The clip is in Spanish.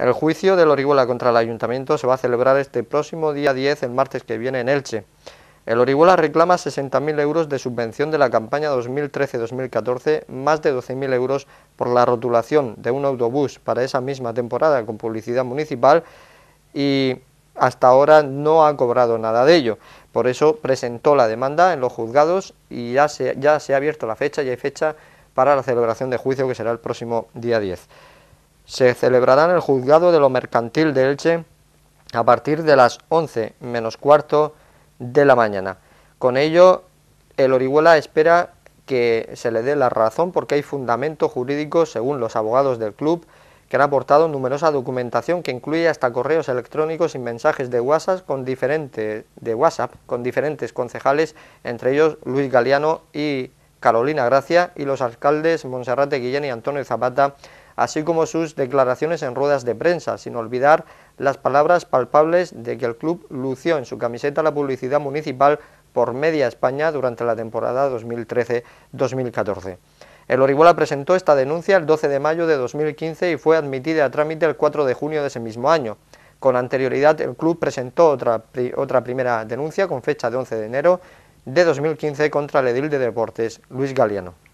El juicio de Orihuela contra el ayuntamiento se va a celebrar este próximo día 10, el martes que viene, en Elche. El Orihuela reclama 60.000 euros de subvención de la campaña 2013-2014, más de 12.000 euros por la rotulación de un autobús para esa misma temporada con publicidad municipal y hasta ahora no ha cobrado nada de ello. Por eso presentó la demanda en los juzgados y ya se, ya se ha abierto la fecha y hay fecha para la celebración de juicio que será el próximo día 10 se celebrará en el juzgado de lo mercantil de Elche a partir de las 11 menos cuarto de la mañana. Con ello, el Orihuela espera que se le dé la razón porque hay fundamento jurídico, según los abogados del club, que han aportado numerosa documentación que incluye hasta correos electrónicos y mensajes de WhatsApp con, diferente, de WhatsApp con diferentes concejales, entre ellos Luis Galeano y Carolina Gracia, y los alcaldes Monserrate Guillén y Antonio Zapata, así como sus declaraciones en ruedas de prensa, sin olvidar las palabras palpables de que el club lució en su camiseta la publicidad municipal por media España durante la temporada 2013-2014. El Orihuela presentó esta denuncia el 12 de mayo de 2015 y fue admitida a trámite el 4 de junio de ese mismo año. Con anterioridad, el club presentó otra, otra primera denuncia con fecha de 11 de enero de 2015 contra el edil de deportes Luis Galeano.